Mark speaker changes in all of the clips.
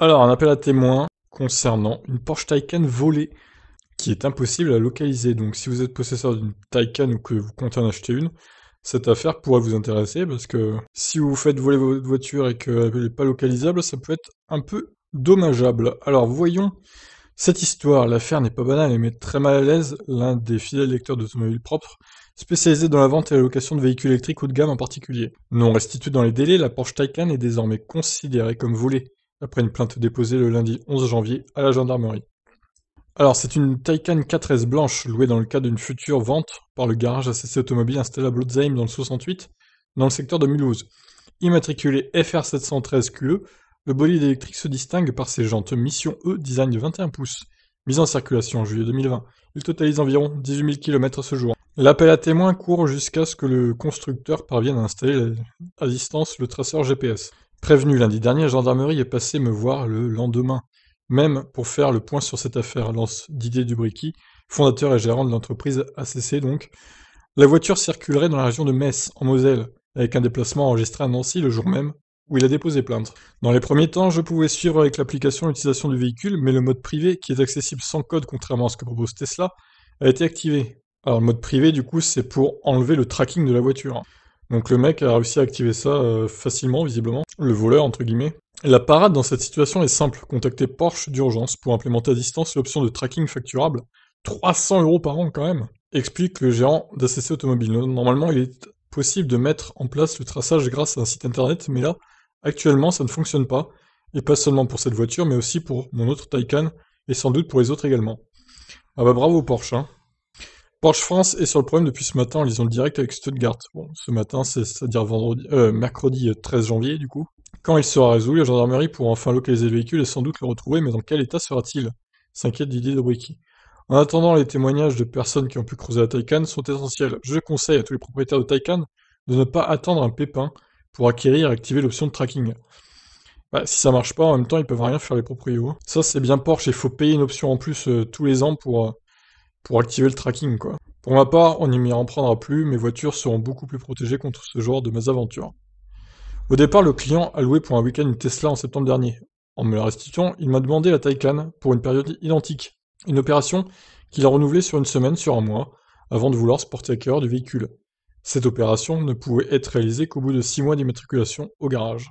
Speaker 1: Alors, un appel à témoins concernant une Porsche Taycan volée, qui est impossible à localiser. Donc, si vous êtes possesseur d'une Taycan ou que vous comptez en acheter une, cette affaire pourrait vous intéresser parce que si vous faites voler votre voiture et qu'elle n'est pas localisable, ça peut être un peu dommageable. Alors, voyons cette histoire. L'affaire n'est pas banale et met très mal à l'aise l'un des fidèles lecteurs d'automobiles propres spécialisé dans la vente et la location de véhicules électriques haut de gamme en particulier. Non restitué dans les délais, la Porsche Taycan est désormais considérée comme volée après une plainte déposée le lundi 11 janvier à la gendarmerie. Alors, c'est une Taycan 4S blanche louée dans le cadre d'une future vente par le garage ACC Automobile installé à Blotzheim dans le 68, dans le secteur de Mulhouse. Immatriculé FR713QE, e, le bolide électrique se distingue par ses jantes Mission E design de 21 pouces. Mise en circulation en juillet 2020, il totalise environ 18 000 km ce jour. L'appel à témoins court jusqu'à ce que le constructeur parvienne à installer à distance le traceur GPS. Prévenu lundi dernier, la gendarmerie est passée me voir le lendemain, même pour faire le point sur cette affaire, lance Didier Dubriqui, fondateur et gérant de l'entreprise ACC donc. La voiture circulerait dans la région de Metz, en Moselle, avec un déplacement enregistré à Nancy le jour même, où il a déposé plainte. Dans les premiers temps, je pouvais suivre avec l'application l'utilisation du véhicule, mais le mode privé, qui est accessible sans code contrairement à ce que propose Tesla, a été activé. Alors le mode privé, du coup, c'est pour enlever le tracking de la voiture. Donc le mec a réussi à activer ça euh, facilement, visiblement, le voleur entre guillemets. La parade dans cette situation est simple, contacter Porsche d'urgence pour implémenter à distance l'option de tracking facturable, 300 euros par an quand même, explique le géant d'ACC Automobile. Normalement il est possible de mettre en place le traçage grâce à un site internet, mais là, actuellement ça ne fonctionne pas, et pas seulement pour cette voiture, mais aussi pour mon autre Taycan, et sans doute pour les autres également. Ah bah bravo Porsche, hein. Porsche France est sur le problème depuis ce matin en le direct avec Stuttgart. Bon, ce matin, c'est-à-dire vendredi, euh, mercredi 13 euh, janvier, du coup. Quand il sera résolu, la gendarmerie pourra enfin localiser le véhicule et sans doute le retrouver, mais dans quel état sera-t-il S'inquiète de Bricky. En attendant, les témoignages de personnes qui ont pu creuser la Taycan sont essentiels. Je conseille à tous les propriétaires de Taycan de ne pas attendre un pépin pour acquérir et activer l'option de tracking. Bah, si ça marche pas, en même temps, ils peuvent rien faire les propriétaires. Ça, c'est bien Porsche, il faut payer une option en plus euh, tous les ans pour pour activer le tracking quoi. Pour ma part, on n'y m'y en prendra plus, mes voitures seront beaucoup plus protégées contre ce genre de mésaventures. Au départ, le client a loué pour un week-end une Tesla en septembre dernier. En me la restituant, il m'a demandé la Taycan pour une période identique, une opération qu'il a renouvelée sur une semaine, sur un mois, avant de vouloir se porter à du véhicule. Cette opération ne pouvait être réalisée qu'au bout de six mois d'immatriculation au garage.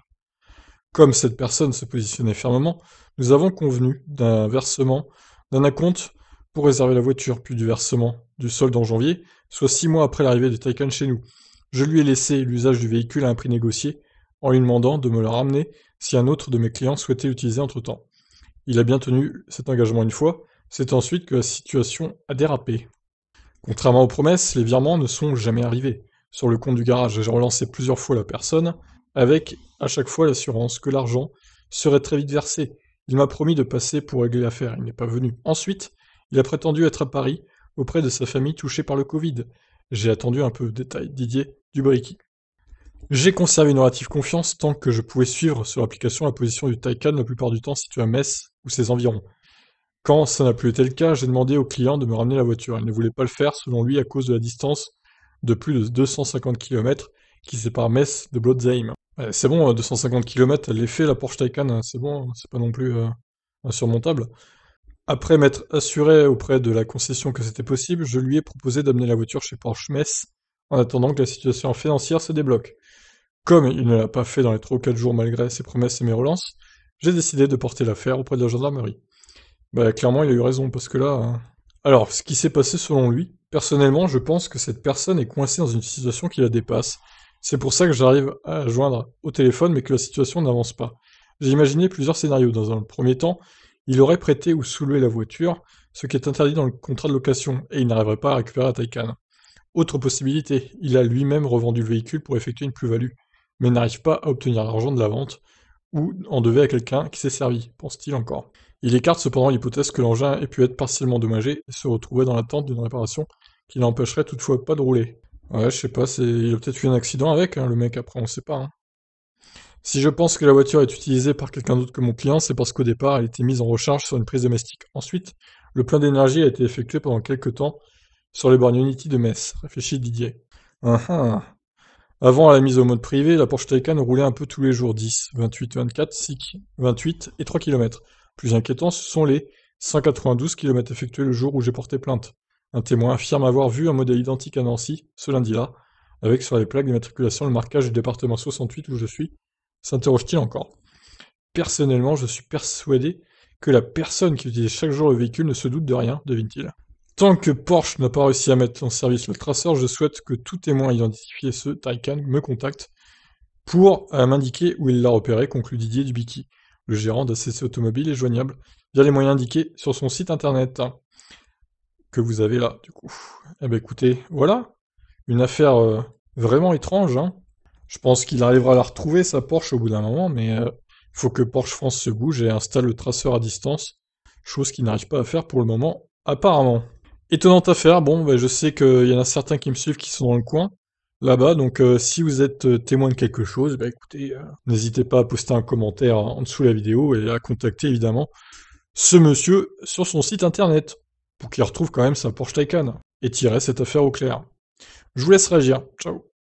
Speaker 1: Comme cette personne se positionnait fermement, nous avons convenu d'un versement d'un acompte pour réserver la voiture, puis du versement du solde en janvier, soit six mois après l'arrivée de Taycan chez nous. Je lui ai laissé l'usage du véhicule à un prix négocié, en lui demandant de me le ramener si un autre de mes clients souhaitait l'utiliser entre-temps. Il a bien tenu cet engagement une fois, c'est ensuite que la situation a dérapé. Contrairement aux promesses, les virements ne sont jamais arrivés. Sur le compte du garage, j'ai relancé plusieurs fois la personne, avec à chaque fois l'assurance que l'argent serait très vite versé. Il m'a promis de passer pour régler l'affaire, il n'est pas venu. Ensuite, il a prétendu être à Paris, auprès de sa famille touchée par le Covid. J'ai attendu un peu, détail Didier Dubriki. J'ai conservé une relative confiance tant que je pouvais suivre sur l'application la position du Taycan la plupart du temps situé à Metz ou ses environs. Quand ça n'a plus été le cas, j'ai demandé au client de me ramener la voiture. Il ne voulait pas le faire, selon lui, à cause de la distance de plus de 250 km qui sépare Metz de Blotzheim. C'est bon, 250 km, l'effet, la Porsche Taycan, hein, c'est bon, hein, c'est pas non plus euh, insurmontable. Après m'être assuré auprès de la concession que c'était possible, je lui ai proposé d'amener la voiture chez Porsche en attendant que la situation financière se débloque. Comme il ne l'a pas fait dans les 3 ou 4 jours malgré ses promesses et mes relances, j'ai décidé de porter l'affaire auprès de la gendarmerie. Bah clairement il a eu raison parce que là... Hein. Alors, ce qui s'est passé selon lui, personnellement je pense que cette personne est coincée dans une situation qui la dépasse. C'est pour ça que j'arrive à joindre au téléphone mais que la situation n'avance pas. J'ai imaginé plusieurs scénarios. Dans un premier temps, il aurait prêté ou soulevé la voiture, ce qui est interdit dans le contrat de location, et il n'arriverait pas à récupérer la Taycan. Autre possibilité, il a lui-même revendu le véhicule pour effectuer une plus-value, mais n'arrive pas à obtenir l'argent de la vente, ou en devait à quelqu'un qui s'est servi, pense-t-il encore. Il écarte cependant l'hypothèse que l'engin ait pu être partiellement dommagé et se retrouver dans l'attente d'une réparation qui n'empêcherait toutefois pas de rouler. Ouais, je sais pas, il a peut-être eu un accident avec, hein, le mec, après, on sait pas. Hein. Si je pense que la voiture est utilisée par quelqu'un d'autre que mon client, c'est parce qu'au départ, elle était mise en recharge sur une prise domestique. Ensuite, le plein d'énergie a été effectué pendant quelques temps sur les bornes Unity de Metz, réfléchit Didier. Ah ah. Avant la mise au mode privé, la Porsche Taycan roulait un peu tous les jours 10, 28, 24, 6, 28 et 3 km. Plus inquiétant, ce sont les 192 km effectués le jour où j'ai porté plainte. Un témoin affirme avoir vu un modèle identique à Nancy, ce lundi-là, avec sur les plaques d'immatriculation le marquage du département 68 où je suis, s'interroge-t-il encore. Personnellement, je suis persuadé que la personne qui utilise chaque jour le véhicule ne se doute de rien, devine-t-il. Tant que Porsche n'a pas réussi à mettre en service le traceur, je souhaite que tout témoin identifié ce Taycan me contacte pour euh, m'indiquer où il l'a repéré, conclut Didier Dubiki, Le gérant d'ACC Automobile est joignable via les moyens indiqués sur son site internet que vous avez là, du coup. Eh bien écoutez, voilà, une affaire euh, vraiment étrange, hein. Je pense qu'il arrivera à la retrouver, sa Porsche, au bout d'un moment, mais euh, il faut que Porsche France se bouge et installe le traceur à distance, chose qu'il n'arrive pas à faire pour le moment, apparemment. Étonnante affaire, bon, ben, je sais qu'il y en a certains qui me suivent qui sont dans le coin, là-bas, donc euh, si vous êtes euh, témoin de quelque chose, ben, écoutez, n'hésitez pas à poster un commentaire en dessous de la vidéo et à contacter évidemment ce monsieur sur son site internet, pour qu'il retrouve quand même sa Porsche Taycan, et tirer cette affaire au clair. Je vous laisse réagir, ciao